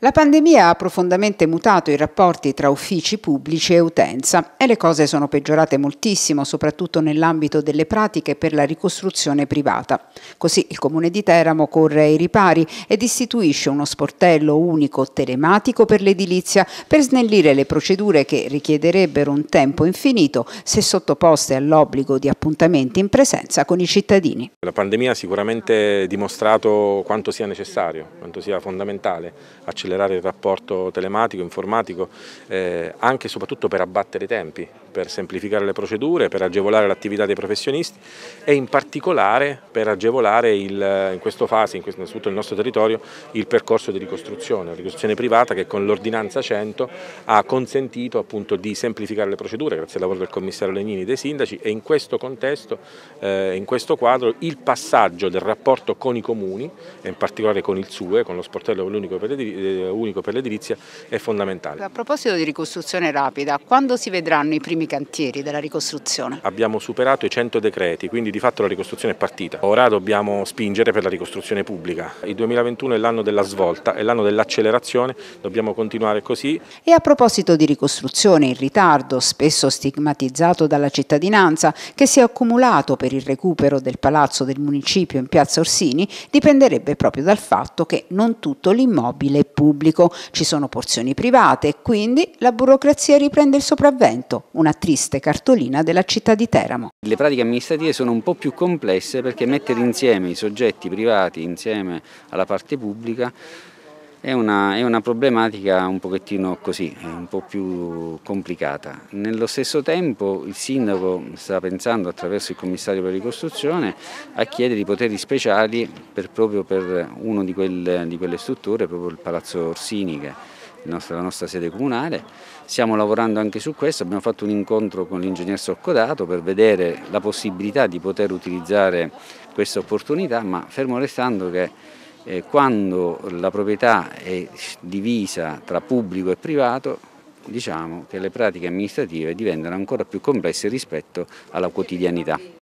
La pandemia ha profondamente mutato i rapporti tra uffici pubblici e utenza e le cose sono peggiorate moltissimo, soprattutto nell'ambito delle pratiche per la ricostruzione privata. Così il Comune di Teramo corre ai ripari ed istituisce uno sportello unico telematico per l'edilizia per snellire le procedure che richiederebbero un tempo infinito se sottoposte all'obbligo di appuntamenti in presenza con i cittadini. La pandemia ha sicuramente dimostrato quanto sia necessario, quanto sia fondamentale accelerare accelerare il rapporto telematico, informatico, eh, anche e soprattutto per abbattere i tempi per semplificare le procedure, per agevolare l'attività dei professionisti e in particolare per agevolare il, in questa fase, in questo, tutto il nostro territorio, il percorso di ricostruzione, la ricostruzione privata che con l'ordinanza 100 ha consentito appunto di semplificare le procedure grazie al lavoro del commissario Legnini e dei sindaci e in questo contesto, eh, in questo quadro, il passaggio del rapporto con i comuni e in particolare con il SUE, con lo sportello eh, unico per l'edilizia è fondamentale. A proposito di ricostruzione rapida, quando si vedranno i primi cantieri, della ricostruzione? Abbiamo superato i 100 decreti, quindi di fatto la ricostruzione è partita. Ora dobbiamo spingere per la ricostruzione pubblica. Il 2021 è l'anno della svolta, è l'anno dell'accelerazione, dobbiamo continuare così. E a proposito di ricostruzione il ritardo, spesso stigmatizzato dalla cittadinanza, che si è accumulato per il recupero del palazzo del municipio in piazza Orsini, dipenderebbe proprio dal fatto che non tutto l'immobile è pubblico, ci sono porzioni private, quindi la burocrazia riprende il sopravvento, una una triste cartolina della città di Teramo. Le pratiche amministrative sono un po' più complesse perché mettere insieme i soggetti privati insieme alla parte pubblica è una, è una, problematica un pochettino così, un po' più complicata. Nello stesso tempo il sindaco sta pensando attraverso il commissario per la ricostruzione a chiedere i poteri speciali per, proprio per una di, di quelle strutture, proprio il Palazzo Orsini che la nostra sede comunale. Stiamo lavorando anche su questo, abbiamo fatto un incontro con l'ingegner Soccodato per vedere la possibilità di poter utilizzare questa opportunità, ma fermo restando che eh, quando la proprietà è divisa tra pubblico e privato, diciamo che le pratiche amministrative diventano ancora più complesse rispetto alla quotidianità.